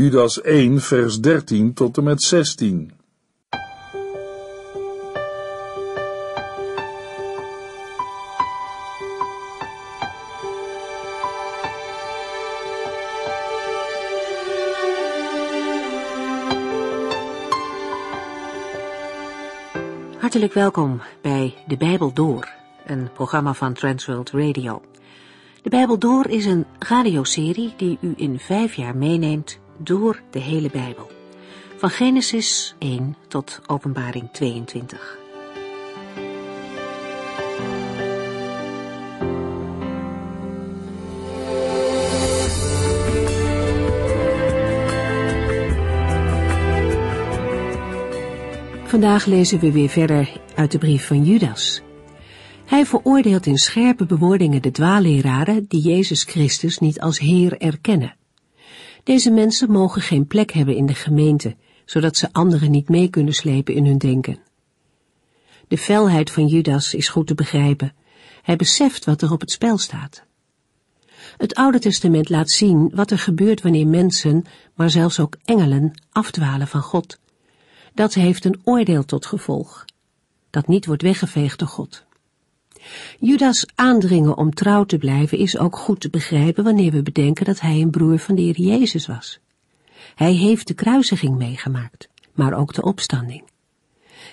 Judas 1, vers 13 tot en met 16. Hartelijk welkom bij De Bijbel Door, een programma van Transworld Radio. De Bijbel Door is een radioserie die u in vijf jaar meeneemt door de hele Bijbel. Van Genesis 1 tot Openbaring 22. Vandaag lezen we weer verder uit de brief van Judas. Hij veroordeelt in scherpe bewoordingen de dwaaleraren die Jezus Christus niet als Heer erkennen. Deze mensen mogen geen plek hebben in de gemeente, zodat ze anderen niet mee kunnen slepen in hun denken. De felheid van Judas is goed te begrijpen. Hij beseft wat er op het spel staat. Het Oude Testament laat zien wat er gebeurt wanneer mensen, maar zelfs ook engelen, afdwalen van God. Dat heeft een oordeel tot gevolg. Dat niet wordt weggeveegd door God. Judas' aandringen om trouw te blijven is ook goed te begrijpen wanneer we bedenken dat hij een broer van de Heer Jezus was. Hij heeft de kruisiging meegemaakt, maar ook de opstanding.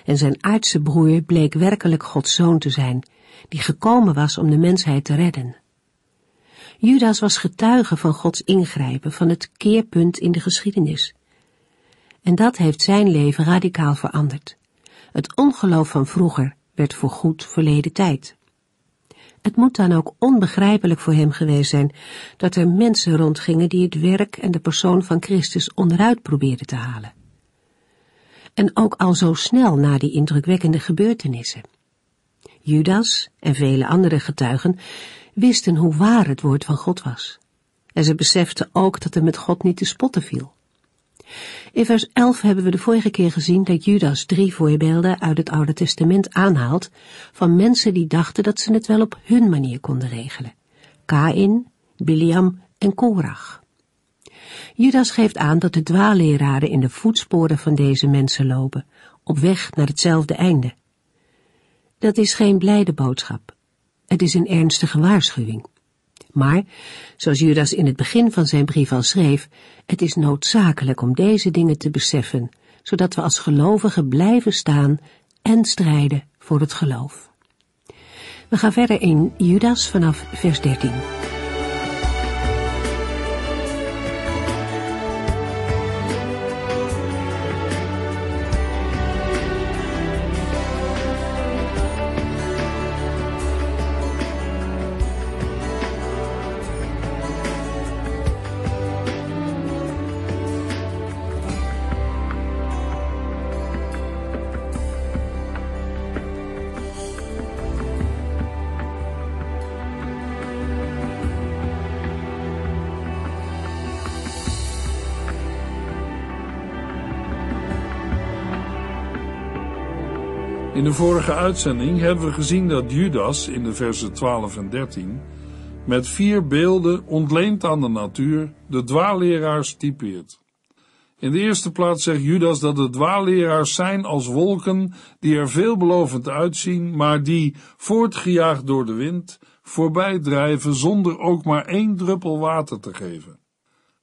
En zijn aardse broer bleek werkelijk Gods zoon te zijn, die gekomen was om de mensheid te redden. Judas was getuige van Gods ingrijpen, van het keerpunt in de geschiedenis. En dat heeft zijn leven radicaal veranderd. Het ongeloof van vroeger werd voorgoed verleden tijd. Het moet dan ook onbegrijpelijk voor hem geweest zijn dat er mensen rondgingen die het werk en de persoon van Christus onderuit probeerden te halen. En ook al zo snel na die indrukwekkende gebeurtenissen. Judas en vele andere getuigen wisten hoe waar het woord van God was. En ze beseften ook dat er met God niet te spotten viel. In vers 11 hebben we de vorige keer gezien dat Judas drie voorbeelden uit het Oude Testament aanhaalt van mensen die dachten dat ze het wel op hun manier konden regelen. Kain, Biliam en Korach. Judas geeft aan dat de dwaaleraren in de voetsporen van deze mensen lopen, op weg naar hetzelfde einde. Dat is geen blijde boodschap. Het is een ernstige waarschuwing maar, zoals Judas in het begin van zijn brief al schreef, het is noodzakelijk om deze dingen te beseffen, zodat we als gelovigen blijven staan en strijden voor het geloof. We gaan verder in Judas vanaf vers 13. vorige uitzending hebben we gezien dat Judas in de versen 12 en 13 met vier beelden ontleend aan de natuur de dwaaleraars typeert. In de eerste plaats zegt Judas dat de dwaalleraars zijn als wolken die er veelbelovend uitzien, maar die, voortgejaagd door de wind, voorbij drijven zonder ook maar één druppel water te geven.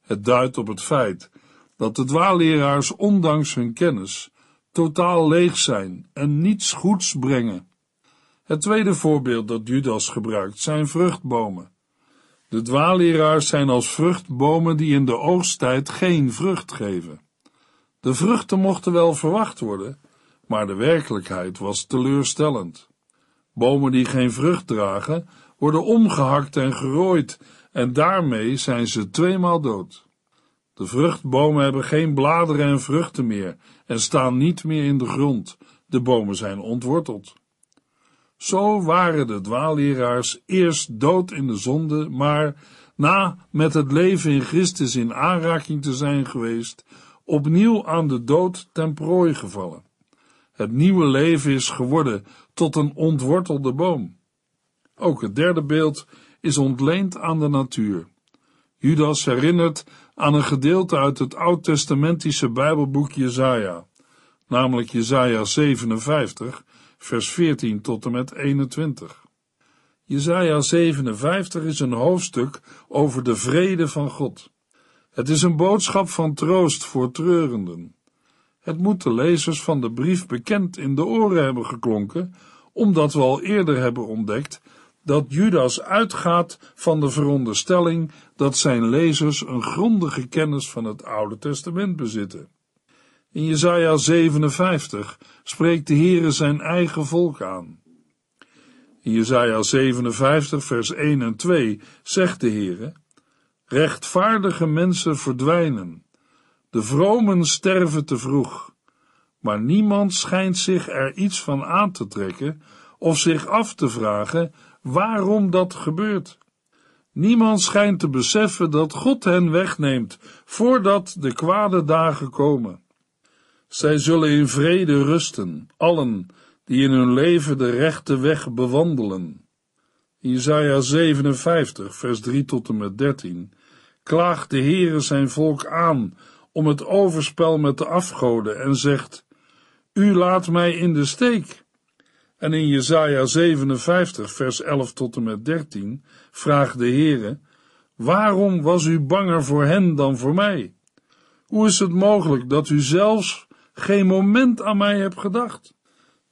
Het duidt op het feit dat de dwaalleraars ondanks hun kennis totaal leeg zijn en niets goeds brengen. Het tweede voorbeeld dat Judas gebruikt zijn vruchtbomen. De dwaleraars zijn als vruchtbomen die in de oogsttijd geen vrucht geven. De vruchten mochten wel verwacht worden, maar de werkelijkheid was teleurstellend. Bomen die geen vrucht dragen, worden omgehakt en gerooid, en daarmee zijn ze tweemaal dood. De vruchtbomen hebben geen bladeren en vruchten meer en staan niet meer in de grond. De bomen zijn ontworteld. Zo waren de dwaalleraars eerst dood in de zonde, maar na met het leven in Christus in aanraking te zijn geweest, opnieuw aan de dood ten prooi gevallen. Het nieuwe leven is geworden tot een ontwortelde boom. Ook het derde beeld is ontleend aan de natuur. Judas herinnert aan een gedeelte uit het oud-testamentische Bijbelboek Jesaja, namelijk Jesaja 57, vers 14 tot en met 21. Jesaja 57 is een hoofdstuk over de vrede van God. Het is een boodschap van troost voor treurenden. Het moet de lezers van de brief bekend in de oren hebben geklonken, omdat we al eerder hebben ontdekt dat Judas uitgaat van de veronderstelling dat zijn lezers een grondige kennis van het Oude Testament bezitten. In Jesaja 57 spreekt de Heere zijn eigen volk aan. In Jesaja 57 vers 1 en 2 zegt de Heere, Rechtvaardige mensen verdwijnen, de vromen sterven te vroeg, maar niemand schijnt zich er iets van aan te trekken of zich af te vragen waarom dat gebeurt. Niemand schijnt te beseffen dat God hen wegneemt voordat de kwade dagen komen. Zij zullen in vrede rusten, allen die in hun leven de rechte weg bewandelen. Isaiah 57, vers 3 tot en met 13 klaagt de Heere zijn volk aan om het overspel met de afgoden en zegt: U laat mij in de steek. En in Jesaja 57, vers 11 tot en met 13 vraagt de Heere, waarom was u banger voor hen dan voor mij? Hoe is het mogelijk dat u zelfs geen moment aan mij hebt gedacht?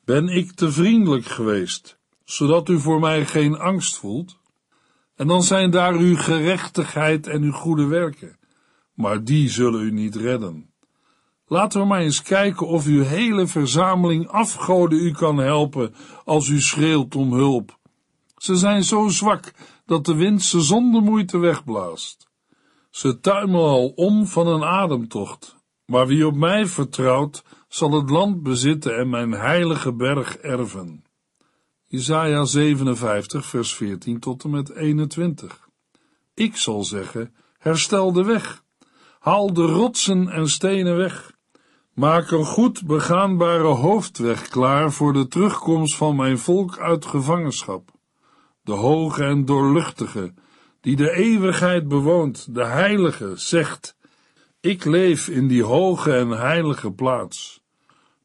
Ben ik te vriendelijk geweest, zodat u voor mij geen angst voelt? En dan zijn daar uw gerechtigheid en uw goede werken, maar die zullen u niet redden. Laten we maar eens kijken of uw hele verzameling afgoden u kan helpen als u schreeuwt om hulp. Ze zijn zo zwak dat de wind ze zonder moeite wegblaast. Ze tuimelen al om van een ademtocht, maar wie op mij vertrouwt, zal het land bezitten en mijn heilige berg erven. Isaiah 57, vers 14 tot en met 21. Ik zal zeggen: herstel de weg, haal de rotsen en stenen weg Maak een goed begaanbare hoofdweg klaar voor de terugkomst van mijn volk uit gevangenschap. De hoge en doorluchtige, die de eeuwigheid bewoont, de heilige, zegt, ik leef in die hoge en heilige plaats,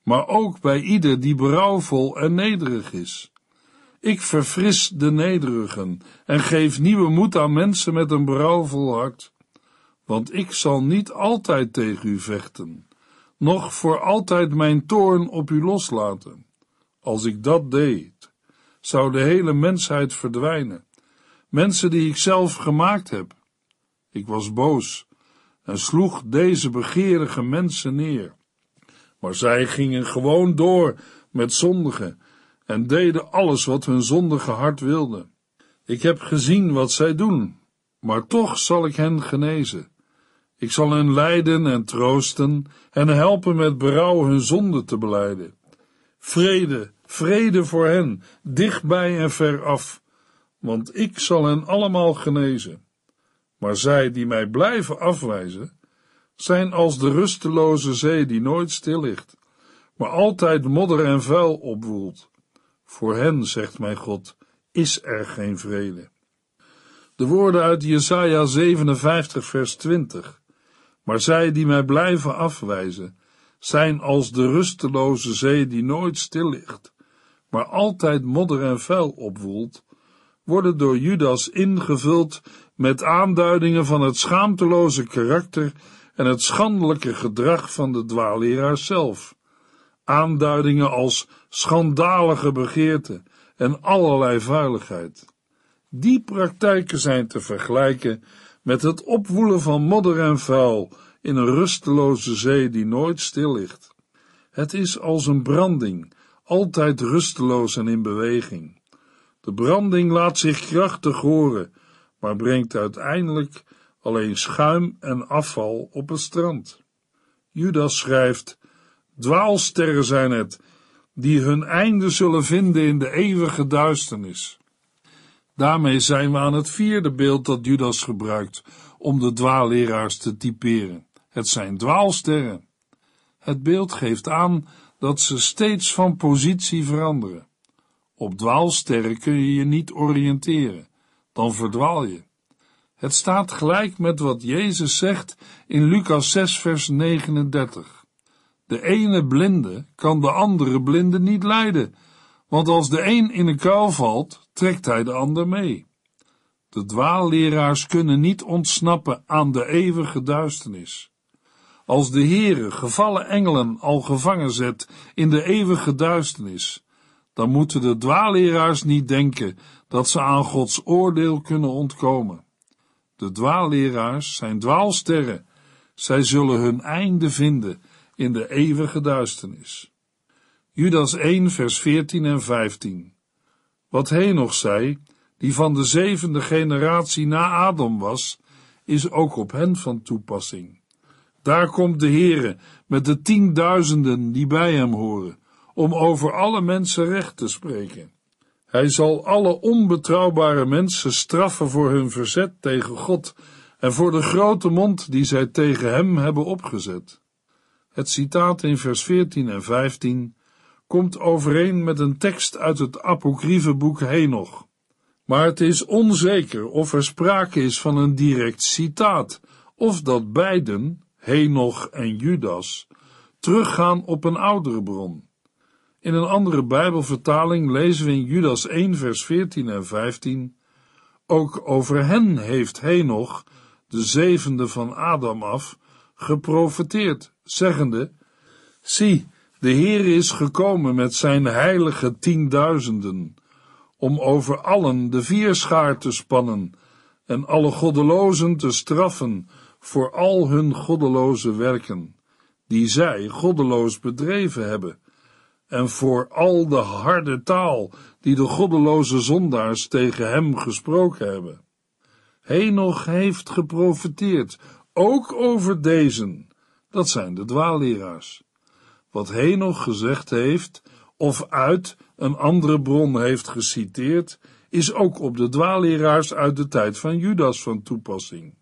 maar ook bij ieder die berouwvol en nederig is. Ik verfris de nederigen en geef nieuwe moed aan mensen met een berouwvol hart, want ik zal niet altijd tegen u vechten nog voor altijd mijn toorn op u loslaten. Als ik dat deed, zou de hele mensheid verdwijnen, mensen die ik zelf gemaakt heb. Ik was boos en sloeg deze begeerige mensen neer. Maar zij gingen gewoon door met zondigen en deden alles wat hun zondige hart wilde. Ik heb gezien wat zij doen, maar toch zal ik hen genezen ik zal hen leiden en troosten en helpen met berouw hun zonde te beleiden. Vrede, vrede voor hen, dichtbij en veraf, want ik zal hen allemaal genezen. Maar zij die mij blijven afwijzen, zijn als de rusteloze zee die nooit stil ligt, maar altijd modder en vuil opwoelt. Voor hen, zegt mijn God, is er geen vrede. De woorden uit Jesaja 57, vers 20 maar zij die mij blijven afwijzen, zijn als de rusteloze zee die nooit stil ligt, maar altijd modder en vuil opwoelt, worden door Judas ingevuld met aanduidingen van het schaamteloze karakter en het schandelijke gedrag van de dwaaleraar zelf. Aanduidingen als schandalige begeerte en allerlei vuiligheid. Die praktijken zijn te vergelijken met het opwoelen van modder en vuil in een rusteloze zee die nooit stil ligt. Het is als een branding, altijd rusteloos en in beweging. De branding laat zich krachtig horen, maar brengt uiteindelijk alleen schuim en afval op het strand. Judas schrijft: Dwaalsterren zijn het, die hun einde zullen vinden in de eeuwige duisternis. Daarmee zijn we aan het vierde beeld dat Judas gebruikt om de dwaalleraars te typeren. Het zijn dwaalsterren. Het beeld geeft aan dat ze steeds van positie veranderen. Op dwaalsterren kun je je niet oriënteren, dan verdwaal je. Het staat gelijk met wat Jezus zegt in Lucas 6, vers 39. De ene blinde kan de andere blinde niet leiden want als de een in de kuil valt, trekt hij de ander mee. De dwaalleraars kunnen niet ontsnappen aan de eeuwige duisternis. Als de Heere gevallen engelen al gevangen zet in de eeuwige duisternis, dan moeten de dwaalleraars niet denken dat ze aan Gods oordeel kunnen ontkomen. De dwaalleraars zijn dwaalsterren, zij zullen hun einde vinden in de eeuwige duisternis. Judas 1, vers 14 en 15. Wat nog zei, die van de zevende generatie na Adam was, is ook op hen van toepassing. Daar komt de Heere met de tienduizenden die bij hem horen, om over alle mensen recht te spreken. Hij zal alle onbetrouwbare mensen straffen voor hun verzet tegen God en voor de grote mond die zij tegen hem hebben opgezet. Het citaat in vers 14 en 15 komt overeen met een tekst uit het apocryfe boek Henoch. Maar het is onzeker of er sprake is van een direct citaat, of dat beiden, Henoch en Judas, teruggaan op een oudere bron. In een andere Bijbelvertaling lezen we in Judas 1, vers 14 en 15: Ook over hen heeft Henoch, de zevende van Adam af, geprofeteerd, zeggende: Zie, de Heer is gekomen met zijn heilige tienduizenden, om over allen de vierschaar te spannen en alle goddelozen te straffen voor al hun goddeloze werken, die zij goddeloos bedreven hebben, en voor al de harde taal die de goddeloze zondaars tegen hem gesproken hebben. Henoch heeft geprofiteerd, ook over dezen, dat zijn de dwaleraars wat nog gezegd heeft of uit een andere bron heeft geciteerd, is ook op de dwaalleraars uit de tijd van Judas van toepassing.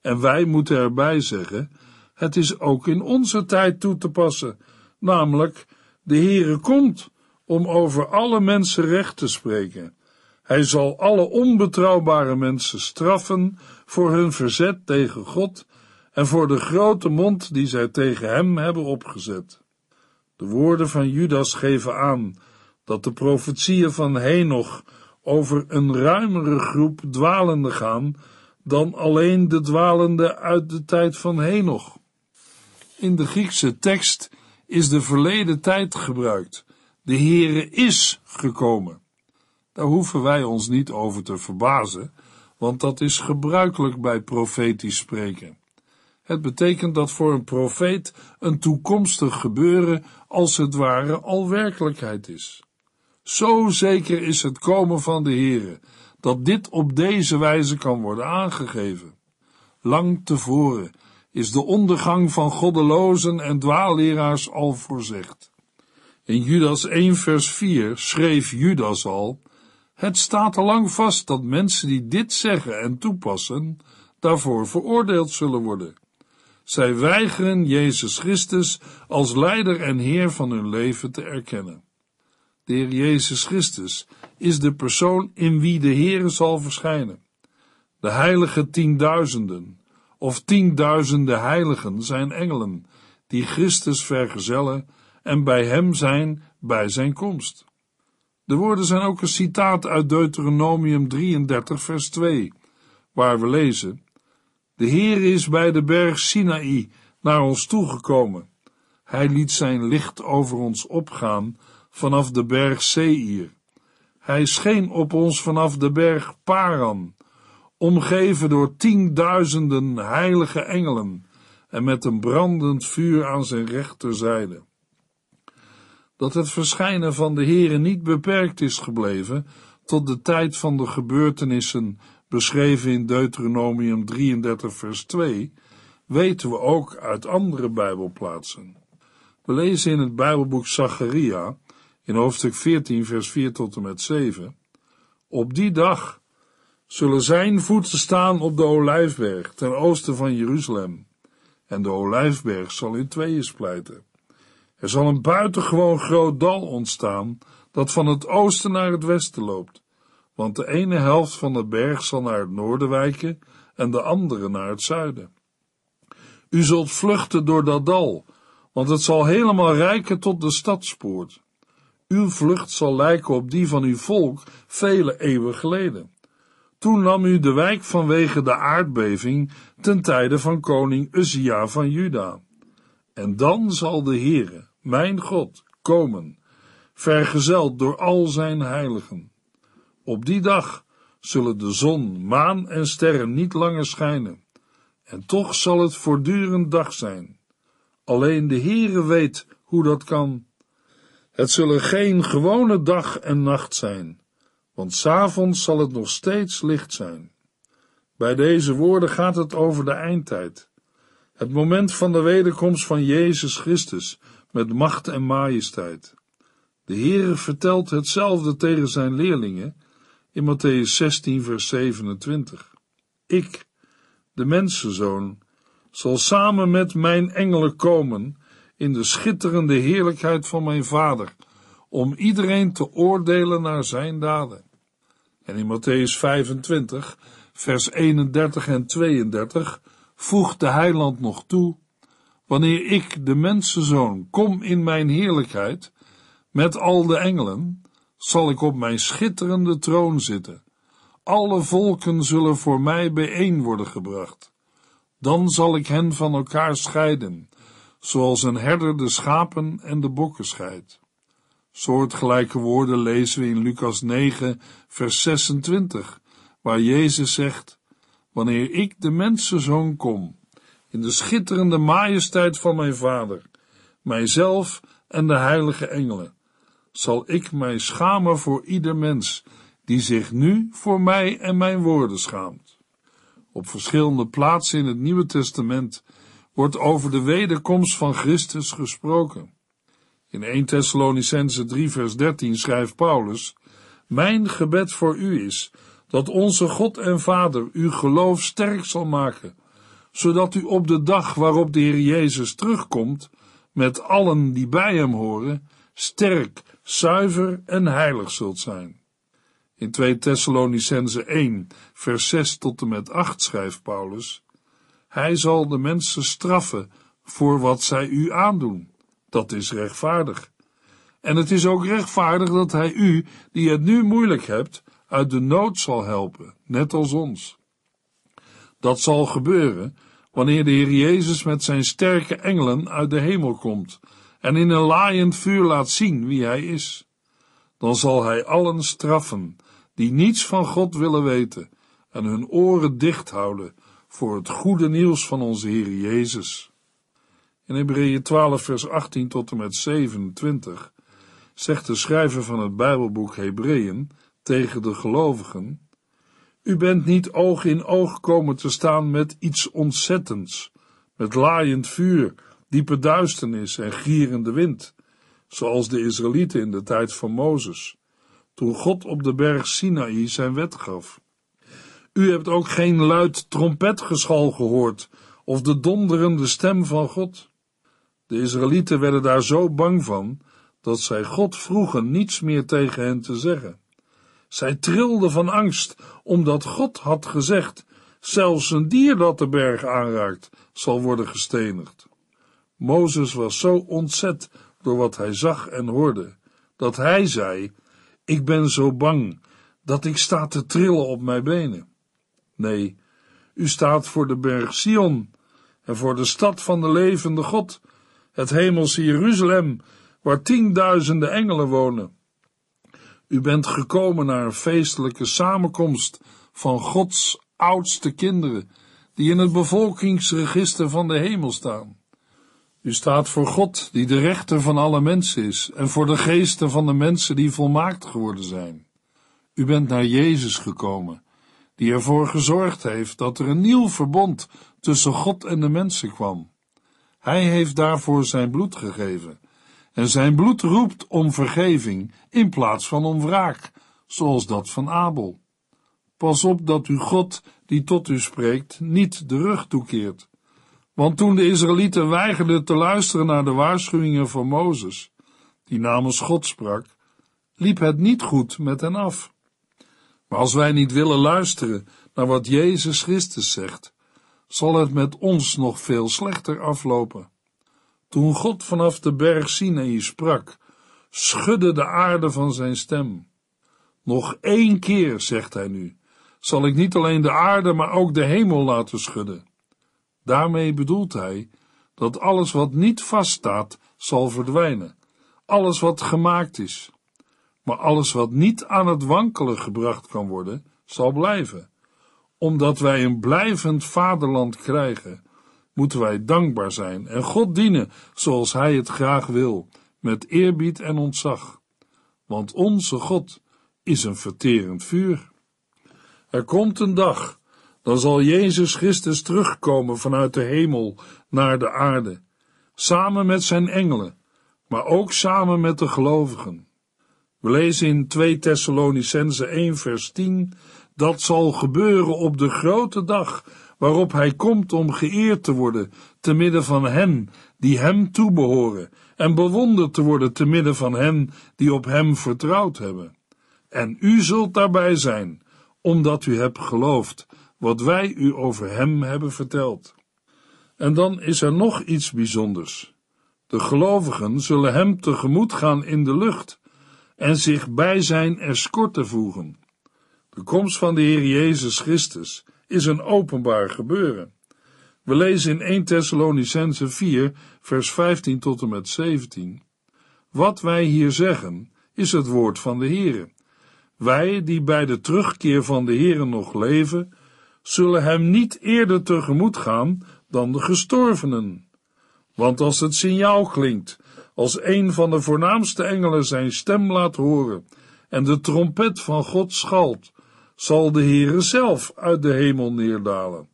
En wij moeten erbij zeggen, het is ook in onze tijd toe te passen, namelijk de Heere komt om over alle mensen recht te spreken. Hij zal alle onbetrouwbare mensen straffen voor hun verzet tegen God en voor de grote mond die zij tegen hem hebben opgezet. De woorden van Judas geven aan dat de profetieën van Henoch over een ruimere groep dwalenden gaan dan alleen de dwalenden uit de tijd van Henoch. In de Griekse tekst is de verleden tijd gebruikt. De Heere is gekomen. Daar hoeven wij ons niet over te verbazen, want dat is gebruikelijk bij profetisch spreken. Het betekent dat voor een profeet een toekomstig gebeuren als het ware al werkelijkheid is. Zo zeker is het komen van de Heere dat dit op deze wijze kan worden aangegeven. Lang tevoren is de ondergang van goddelozen en dwaalleraars al voorzegd. In Judas 1 vers 4 schreef Judas al, het staat al lang vast dat mensen die dit zeggen en toepassen, daarvoor veroordeeld zullen worden. Zij weigeren Jezus Christus als leider en Heer van hun leven te erkennen. De Heer Jezus Christus is de persoon in wie de Heer zal verschijnen. De heilige tienduizenden of tienduizenden heiligen zijn engelen die Christus vergezellen en bij hem zijn bij zijn komst. De woorden zijn ook een citaat uit Deuteronomium 33, vers 2, waar we lezen: de Heer is bij de berg Sinaï naar ons toegekomen. Hij liet zijn licht over ons opgaan vanaf de berg Seir. Hij scheen op ons vanaf de berg Paran, omgeven door tienduizenden heilige engelen en met een brandend vuur aan zijn rechterzijde. Dat het verschijnen van de Heer niet beperkt is gebleven tot de tijd van de gebeurtenissen beschreven in Deuteronomium 33, vers 2, weten we ook uit andere Bijbelplaatsen. We lezen in het Bijbelboek Zacharia, in hoofdstuk 14, vers 4 tot en met 7. Op die dag zullen zijn voeten staan op de olijfberg ten oosten van Jeruzalem, en de olijfberg zal in tweeën splijten. Er zal een buitengewoon groot dal ontstaan dat van het oosten naar het westen loopt want de ene helft van de berg zal naar het noorden wijken en de andere naar het zuiden. U zult vluchten door dat dal, want het zal helemaal rijken tot de stadspoort. Uw vlucht zal lijken op die van uw volk vele eeuwen geleden. Toen nam u de wijk vanwege de aardbeving ten tijde van koning Uzia van Juda. En dan zal de Heere, mijn God, komen, vergezeld door al zijn heiligen. Op die dag zullen de zon, maan en sterren niet langer schijnen, en toch zal het voortdurend dag zijn. Alleen de Heere weet hoe dat kan. Het zullen geen gewone dag en nacht zijn, want s'avonds zal het nog steeds licht zijn. Bij deze woorden gaat het over de eindtijd, het moment van de wederkomst van Jezus Christus met macht en majesteit. De Heere vertelt hetzelfde tegen zijn leerlingen in Matthäus 16, vers 27. Ik, de mensenzoon, zal samen met mijn engelen komen in de schitterende heerlijkheid van mijn Vader, om iedereen te oordelen naar zijn daden. En in Matthäus 25, vers 31 en 32 voegt de heiland nog toe: Wanneer ik, de mensenzoon, kom in mijn heerlijkheid met al de engelen, zal ik op mijn schitterende troon zitten. Alle volken zullen voor mij bijeen worden gebracht. Dan zal ik hen van elkaar scheiden, zoals een herder de schapen en de bokken scheidt. Soortgelijke woorden lezen we in Lucas 9, vers 26, waar Jezus zegt: Wanneer ik de mensenzoon kom, in de schitterende majesteit van mijn Vader, mijzelf en de heilige engelen, zal ik mij schamen voor ieder mens die zich nu voor mij en mijn woorden schaamt. Op verschillende plaatsen in het Nieuwe Testament wordt over de wederkomst van Christus gesproken. In 1 Thessalonicense 3 vers 13 schrijft Paulus, Mijn gebed voor u is dat onze God en Vader uw geloof sterk zal maken, zodat u op de dag waarop de Heer Jezus terugkomt, met allen die bij hem horen, sterk zuiver en heilig zult zijn. In 2 Thessalonicense 1, vers 6 tot en met 8 schrijft Paulus: Hij zal de mensen straffen voor wat zij u aandoen. Dat is rechtvaardig. En het is ook rechtvaardig dat Hij u, die het nu moeilijk hebt, uit de nood zal helpen, net als ons. Dat zal gebeuren wanneer de Heer Jezus met zijn sterke engelen uit de hemel komt en in een laaiend vuur laat zien wie hij is, dan zal hij allen straffen die niets van God willen weten en hun oren dicht houden voor het goede nieuws van onze Heer Jezus. In Hebreeën 12 vers 18 tot en met 27 zegt de schrijver van het Bijbelboek Hebreeën tegen de gelovigen: U bent niet oog in oog komen te staan met iets ontzettends, met laaiend vuur diepe duisternis en gierende wind, zoals de Israëlieten in de tijd van Mozes, toen God op de berg Sinaï zijn wet gaf. U hebt ook geen luid trompetgeschal gehoord of de donderende stem van God. De Israëlieten werden daar zo bang van dat zij God vroegen niets meer tegen hen te zeggen. Zij trilden van angst, omdat God had gezegd: zelfs een dier dat de berg aanraakt, zal worden gestenigd. Mozes was zo ontzet door wat hij zag en hoorde, dat hij zei: Ik ben zo bang dat ik sta te trillen op mijn benen. Nee, u staat voor de berg Sion en voor de stad van de levende God, het Hemels Jeruzalem, waar tienduizenden engelen wonen. U bent gekomen naar een feestelijke samenkomst van Gods oudste kinderen, die in het bevolkingsregister van de hemel staan. U staat voor God, die de rechter van alle mensen is, en voor de geesten van de mensen die volmaakt geworden zijn. U bent naar Jezus gekomen, die ervoor gezorgd heeft dat er een nieuw verbond tussen God en de mensen kwam. Hij heeft daarvoor zijn bloed gegeven, en zijn bloed roept om vergeving in plaats van om wraak, zoals dat van Abel. Pas op dat u God, die tot u spreekt, niet de rug toekeert. Want toen de Israëlieten weigerden te luisteren naar de waarschuwingen van Mozes, die namens God sprak, liep het niet goed met hen af. Maar als wij niet willen luisteren naar wat Jezus Christus zegt, zal het met ons nog veel slechter aflopen. Toen God vanaf de berg Sinaï sprak, schudde de aarde van zijn stem. Nog één keer, zegt hij nu, zal ik niet alleen de aarde, maar ook de hemel laten schudden. Daarmee bedoelt hij dat alles wat niet vaststaat zal verdwijnen, alles wat gemaakt is. Maar alles wat niet aan het wankelen gebracht kan worden, zal blijven. Omdat wij een blijvend vaderland krijgen, moeten wij dankbaar zijn en God dienen zoals Hij het graag wil, met eerbied en ontzag. Want onze God is een verterend vuur. Er komt een dag dan zal Jezus Christus terugkomen vanuit de hemel naar de aarde, samen met zijn engelen, maar ook samen met de gelovigen. We lezen in 2 Thessalonicense 1 vers 10, dat zal gebeuren op de grote dag waarop hij komt om geëerd te worden te midden van hen die hem toebehoren en bewonderd te worden te midden van hen die op hem vertrouwd hebben. En u zult daarbij zijn, omdat u hebt geloofd wat wij u over hem hebben verteld. En dan is er nog iets bijzonders. De gelovigen zullen hem tegemoet gaan in de lucht en zich bij zijn escorte voegen. De komst van de Heer Jezus Christus is een openbaar gebeuren. We lezen in 1 Thessalonicense 4, vers 15 tot en met 17. Wat wij hier zeggen, is het woord van de Heer. Wij, die bij de terugkeer van de Heer nog leven, zullen hem niet eerder tegemoet gaan dan de gestorvenen. Want als het signaal klinkt, als een van de voornaamste engelen zijn stem laat horen en de trompet van God schalt, zal de Heere zelf uit de hemel neerdalen.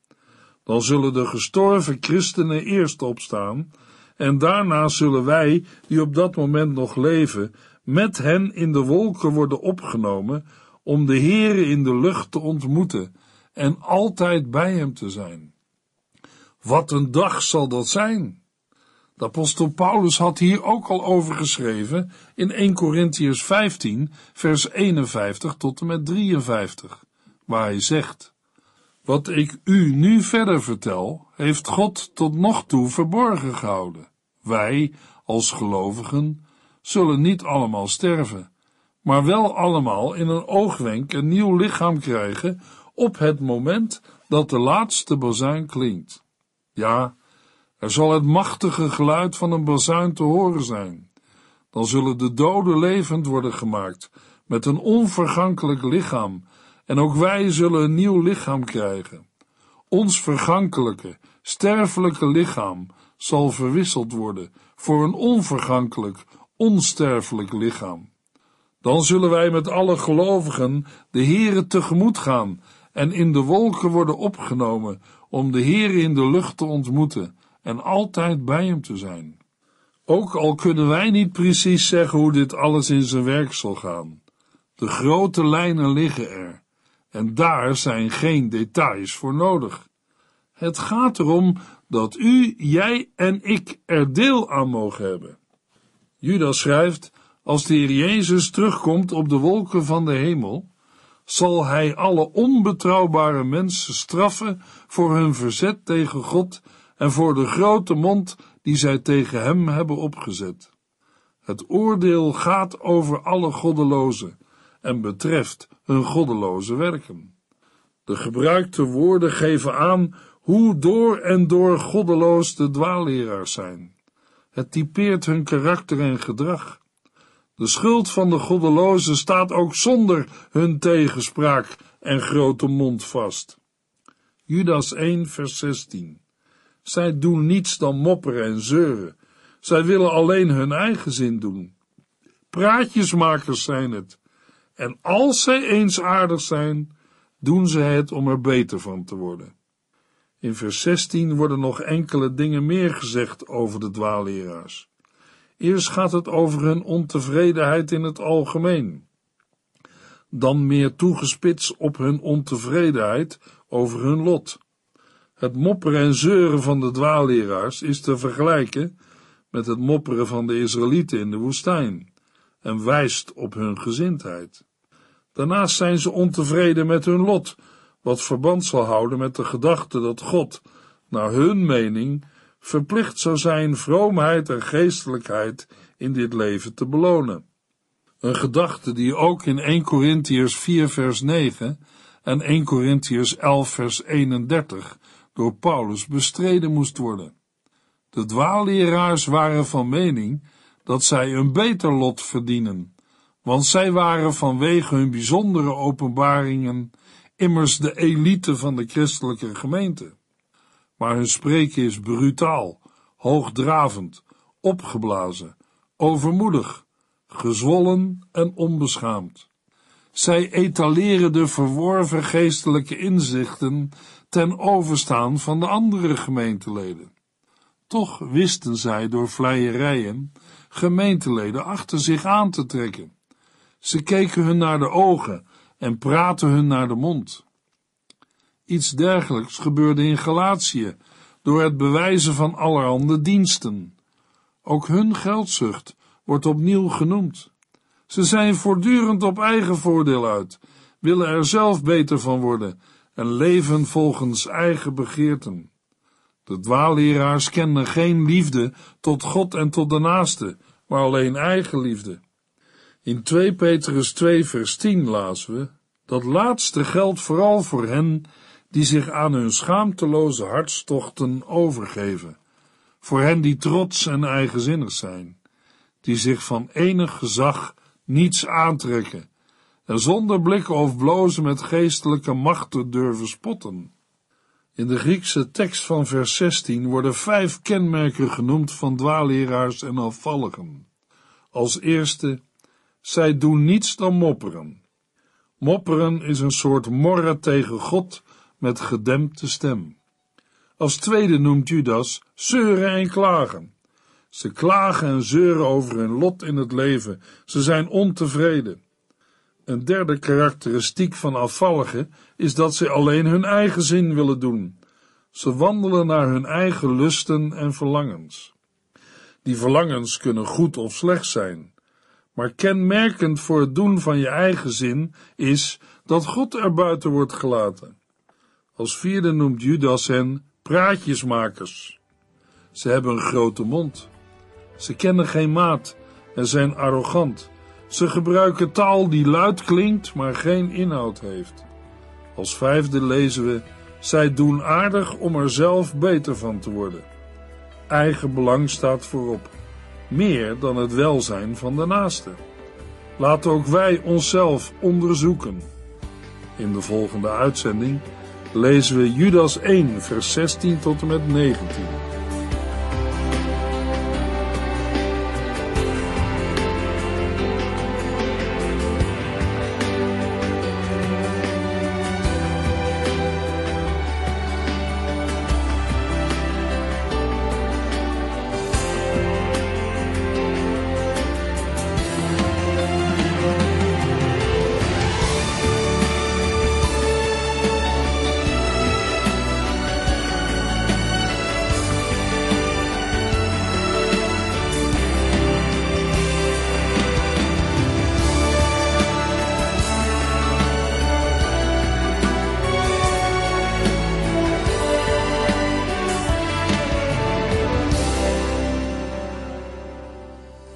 Dan zullen de gestorven christenen eerst opstaan en daarna zullen wij, die op dat moment nog leven, met hen in de wolken worden opgenomen om de Heere in de lucht te ontmoeten en altijd bij hem te zijn. Wat een dag zal dat zijn! De apostel Paulus had hier ook al over geschreven in 1 Corinthians 15, vers 51 tot en met 53, waar hij zegt: Wat ik u nu verder vertel, heeft God tot nog toe verborgen gehouden. Wij, als gelovigen, zullen niet allemaal sterven, maar wel allemaal in een oogwenk een nieuw lichaam krijgen op het moment dat de laatste bazuin klinkt. Ja, er zal het machtige geluid van een bazuin te horen zijn. Dan zullen de doden levend worden gemaakt, met een onvergankelijk lichaam, en ook wij zullen een nieuw lichaam krijgen. Ons vergankelijke, sterfelijke lichaam zal verwisseld worden voor een onvergankelijk, onsterfelijk lichaam. Dan zullen wij met alle gelovigen de Heren tegemoet gaan en in de wolken worden opgenomen om de Heer in de lucht te ontmoeten en altijd bij hem te zijn. Ook al kunnen wij niet precies zeggen hoe dit alles in zijn werk zal gaan. De grote lijnen liggen er en daar zijn geen details voor nodig. Het gaat erom dat u, jij en ik er deel aan mogen hebben. Judas schrijft: Als de Heer Jezus terugkomt op de wolken van de hemel, zal hij alle onbetrouwbare mensen straffen voor hun verzet tegen God en voor de grote mond die zij tegen hem hebben opgezet. Het oordeel gaat over alle goddelozen en betreft hun goddeloze werken. De gebruikte woorden geven aan hoe door en door goddeloos de dwaalleraars zijn. Het typeert hun karakter en gedrag de schuld van de goddelozen staat ook zonder hun tegenspraak en grote mond vast. Judas 1, vers 16. Zij doen niets dan mopperen en zeuren. Zij willen alleen hun eigen zin doen. Praatjesmakers zijn het. En als zij eens aardig zijn, doen ze het om er beter van te worden. In vers 16 worden nog enkele dingen meer gezegd over de dwaaleraars. Eerst gaat het over hun ontevredenheid in het algemeen, dan meer toegespitst op hun ontevredenheid over hun lot. Het mopperen en zeuren van de dwaalleraars is te vergelijken met het mopperen van de Israëlieten in de woestijn en wijst op hun gezindheid. Daarnaast zijn ze ontevreden met hun lot, wat verband zal houden met de gedachte dat God, naar hun mening, verplicht zou zijn vroomheid en geestelijkheid in dit leven te belonen. Een gedachte die ook in 1 Corinthians 4 vers 9 en 1 Corinthians 11 vers 31 door Paulus bestreden moest worden. De dwaalleraars waren van mening dat zij een beter lot verdienen, want zij waren vanwege hun bijzondere openbaringen immers de elite van de christelijke gemeente maar hun spreken is brutaal, hoogdravend, opgeblazen, overmoedig, gezwollen en onbeschaamd. Zij etaleren de verworven geestelijke inzichten ten overstaan van de andere gemeenteleden. Toch wisten zij door vleierijen gemeenteleden achter zich aan te trekken. Ze keken hun naar de ogen en praten hun naar de mond. Iets dergelijks gebeurde in Galatië door het bewijzen van allerhande diensten. Ook hun geldzucht wordt opnieuw genoemd. Ze zijn voortdurend op eigen voordeel uit, willen er zelf beter van worden en leven volgens eigen begeerten. De dwaalleraars kennen geen liefde tot God en tot de naaste, maar alleen eigen liefde. In 2 Petrus 2 vers 10 lazen we, dat laatste geldt vooral voor hen die zich aan hun schaamteloze hartstochten overgeven, voor hen die trots en eigenzinnig zijn, die zich van enig gezag niets aantrekken en zonder blikken of blozen met geestelijke machten durven spotten. In de Griekse tekst van vers 16 worden vijf kenmerken genoemd van dwaaleraars en afvalligen. Als eerste, zij doen niets dan mopperen. Mopperen is een soort morren tegen God met gedempte stem. Als tweede noemt Judas zeuren en klagen. Ze klagen en zeuren over hun lot in het leven, ze zijn ontevreden. Een derde karakteristiek van afvalligen is dat ze alleen hun eigen zin willen doen. Ze wandelen naar hun eigen lusten en verlangens. Die verlangens kunnen goed of slecht zijn, maar kenmerkend voor het doen van je eigen zin is dat God er buiten wordt gelaten. Als vierde noemt Judas hen praatjesmakers. Ze hebben een grote mond. Ze kennen geen maat en zijn arrogant. Ze gebruiken taal die luid klinkt, maar geen inhoud heeft. Als vijfde lezen we: zij doen aardig om er zelf beter van te worden. Eigen belang staat voorop, meer dan het welzijn van de naaste. Laten ook wij onszelf onderzoeken. In de volgende uitzending lezen we Judas 1, vers 16 tot en met 19.